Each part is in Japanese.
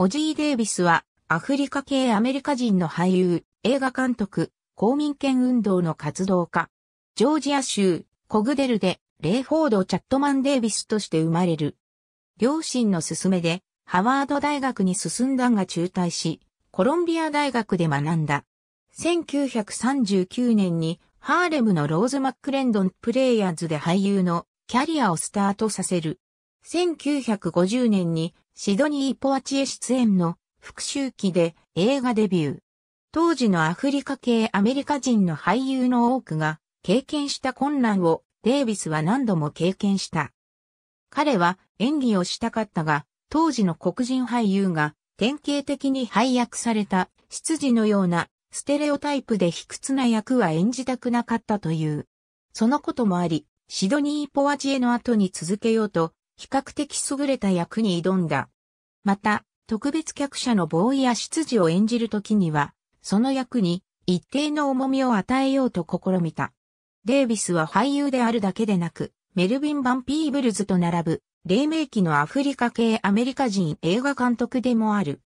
オジー・デイビスは、アフリカ系アメリカ人の俳優、映画監督、公民権運動の活動家。ジョージア州、コグデルで、レイフォード・チャットマン・デイビスとして生まれる。両親の勧めで、ハワード大学に進んだが中退し、コロンビア大学で学んだ。1939年に、ハーレムのローズ・マックレンドン・プレイヤーズで俳優のキャリアをスタートさせる。1950年にシドニー・ポアチエ出演の復讐期で映画デビュー。当時のアフリカ系アメリカ人の俳優の多くが経験した困難をデイビスは何度も経験した。彼は演技をしたかったが、当時の黒人俳優が典型的に配役された執事のようなステレオタイプで卑屈な役は演じたくなかったという。そのこともあり、シドニー・ポワチエの後に続けようと比較的優れた役に挑んだ。また、特別客車のボーイや執事を演じるときには、その役に一定の重みを与えようと試みた。デイビスは俳優であるだけでなく、メルビン・バン・ピーブルズと並ぶ、黎明期のアフリカ系アメリカ人映画監督でもある。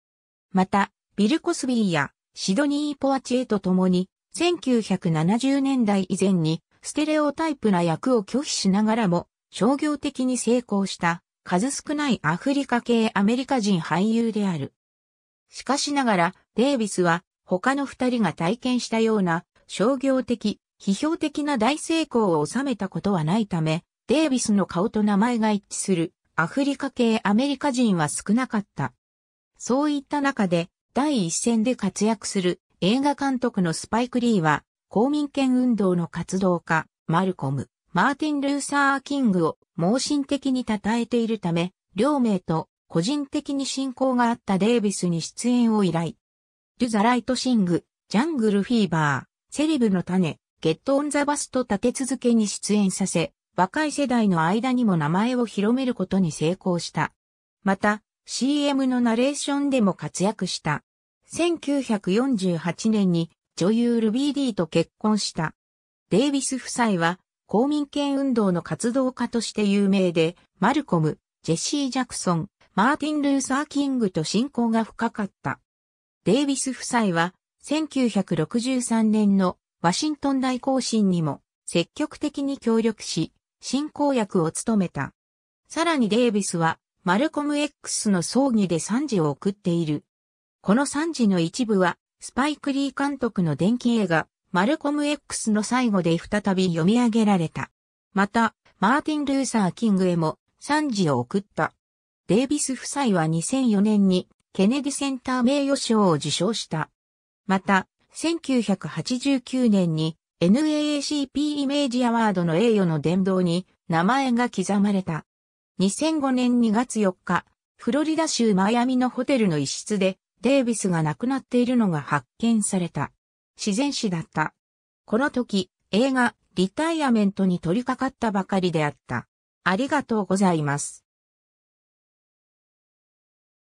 また、ビル・コスビーやシドニー・ポワチエと共に、1970年代以前に、ステレオタイプな役を拒否しながらも、商業的に成功した数少ないアフリカ系アメリカ人俳優である。しかしながら、デイビスは他の二人が体験したような商業的、批評的な大成功を収めたことはないため、デイビスの顔と名前が一致するアフリカ系アメリカ人は少なかった。そういった中で、第一線で活躍する映画監督のスパイク・リーは、公民権運動の活動家、マルコム。マーティン・ルーサー・キングを盲信的に称えているため、両名と個人的に信仰があったデイビスに出演を依頼。ドゥ・ザ・ライト・シング、ジャングル・フィーバー、セレブの種、ゲット・オン・ザ・バスと立て続けに出演させ、若い世代の間にも名前を広めることに成功した。また、CM のナレーションでも活躍した。1948年に女優ルビー・ディーと結婚した。デイビス夫妻は公民権運動の活動家として有名で、マルコム、ジェシー・ジャクソン、マーティン・ルーサー・キングと親交が深かった。デイビス夫妻は、1963年のワシントン大行進にも積極的に協力し、進行役を務めた。さらにデイビスは、マルコム X の葬儀で賛辞を送っている。この賛辞の一部は、スパイクリー監督の電気映画、マルコム X の最後で再び読み上げられた。また、マーティン・ルーサー・キングへも賛辞を送った。デイビス夫妻は2004年にケネディセンター名誉賞を受賞した。また、1989年に NAACP イメージアワードの栄誉の殿堂に名前が刻まれた。2005年2月4日、フロリダ州マイアミのホテルの一室でデイビスが亡くなっているのが発見された。自然史だった。この時、映画、リタイアメントに取り掛かったばかりであった。ありがとうございます。